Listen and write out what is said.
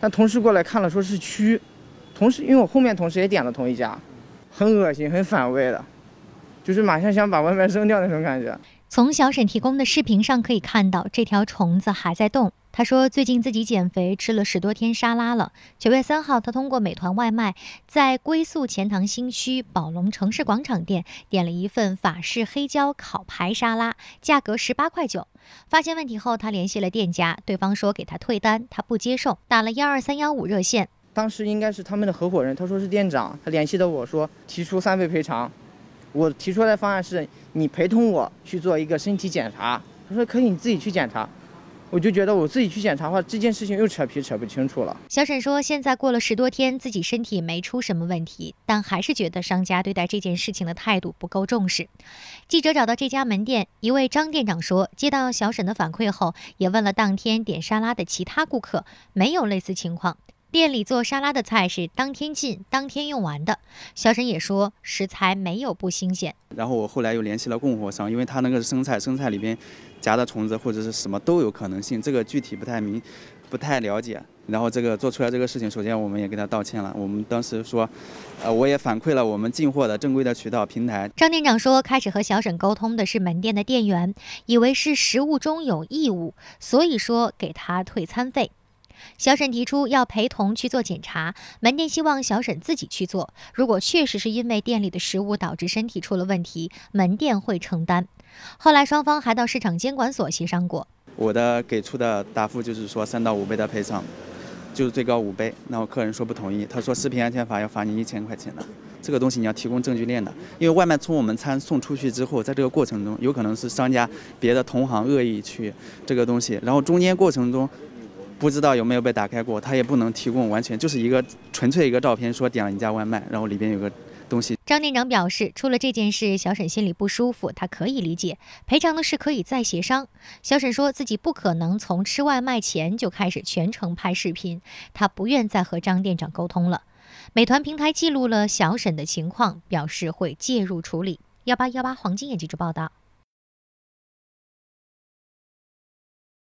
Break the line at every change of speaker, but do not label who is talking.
但同事过来看了，说是蛆。同事，因为我后面同事也点了同一家，很恶心，很反胃的。就是马上想把外卖扔掉那种感觉。
从小沈提供的视频上可以看到，这条虫子还在动。他说，最近自己减肥，吃了十多天沙拉了。九月三号，他通过美团外卖，在归宿钱塘新区宝龙城市广场店点了一份法式黑椒烤排沙拉，价格十八块九。发现问题后，他联系了店家，对方说给他退单，他不接受，打了幺二三幺五热线。当时应该是他们的合伙人，他说是店长，他联系
的我说，提出三倍赔偿。我提出来的方案是，你陪同我去做一个身体检查。他说可以，你自己去检查。我就觉得我自己去检查的话，这件事情又扯皮扯不清楚了。
小沈说，现在过了十多天，自己身体没出什么问题，但还是觉得商家对待这件事情的态度不够重视。记者找到这家门店，一位张店长说，接到小沈的反馈后，也问了当天点沙拉的其他顾客，没有类似情况。店里做沙拉的菜是当天进、当天用完的。小沈也说，食材没有不新鲜。
然后我后来又联系了供货商，因为他那个是生菜，生菜里边夹的虫子或者是什么都有可能性，这个具体不太明、不太了解。然后这个做出来这个事情，首先我们也给他道歉了。我们当时说，呃，我也反馈了我们进货的正规的渠道平台。
张店长说，开始和小沈沟通的是门店的店员，以为是食物中有异物，所以说给他退餐费。小沈提出要陪同去做检查，门店希望小沈自己去做。如果确实是因为店里的食物导致身体出了问题，门店会承担。后来双方还到市场监管所协商过。
我的给出的答复就是说，三到五倍的赔偿，就是最高五倍。那我客人说不同意，他说《食品安全法》要罚你一千块钱的，这个东西你要提供证据链的，因为外卖从我们餐送出去之后，在这个过程中有可能是商家别的同行恶意去这个东西，然后中间过程中。不知道有没有被打开过，他也不能提供完全，就是一个纯粹一个照片，说点了一家外卖，然后里边有个东西。
张店长表示，出了这件事，小沈心里不舒服，他可以理解，赔偿的事可以再协商。小沈说自己不可能从吃外卖前就开始全程拍视频，他不愿再和张店长沟通了。美团平台记录了小沈的情况，表示会介入处理。幺八幺八黄金眼记者报道。